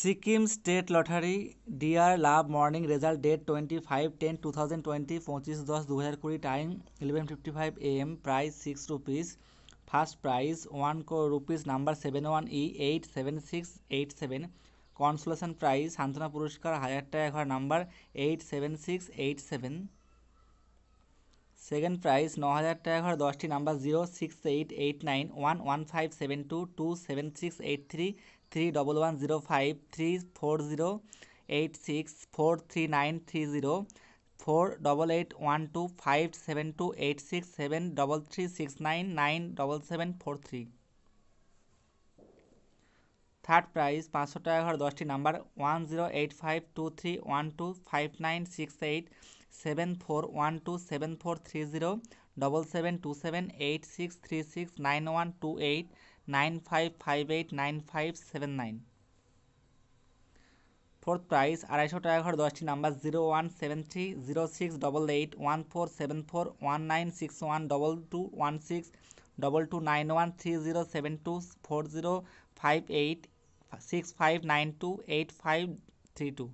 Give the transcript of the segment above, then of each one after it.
Sikkim state lottery dear love morning result date twenty five ten two thousand twenty পঁচিশ দশ দু হাজার কুড়ি time eleven fifty five AM price six rupees first prize one কো rupees number seven one E eight seven six eight seven consolation prize সান্ত্বনা পুরস্কার হাজার টাকা number eight seven six eight seven second prize ন হাজার টাকা ঘর দশটি number zero six eight eight nine one one five seven two two seven six eight three three double one zero five three four zero eight six four three nine three zero four double eight one two five seven two eight six seven double three six nine nine double seven four three third prize পাঁচশো টাকা ঘর দশটি number one zero eight five two three one two five nine six eight seven four one two seven four three zero double seven two seven eight six three six nine one two eight nine five five eight nine five seven nine fourth price আড়াইশো টাকা ঘর দশটি number zero one seven three zero six double eight one four seven four one nine six one double two one six double two nine one three zero seven two four zero five eight six five nine two eight five three two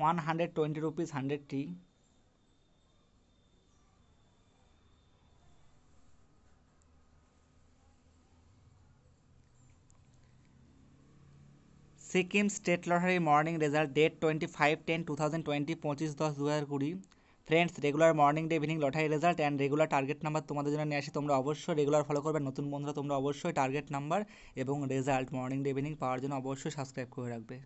one hundred twenty rupees hundred টি Sikkim state lottery morning result date twenty five ten two thousand twenty পঁচিশ দশ দু হাজার কুড়ি friends regular morning day evening lottery result and regular target number তোমাদের জন্য নিয়ে আসি তোমরা অবশ্যই রেগুলার ফলো করবে নতুন বন্ধুরা তোমরা অবশ্যই টার্গেট নাম্বার এবং রেজাল্ট মর্নিং ডে ইভিনিং পাওয়ার জন্য অবশ্যই সাবস্ক্রাইব করে রাখবে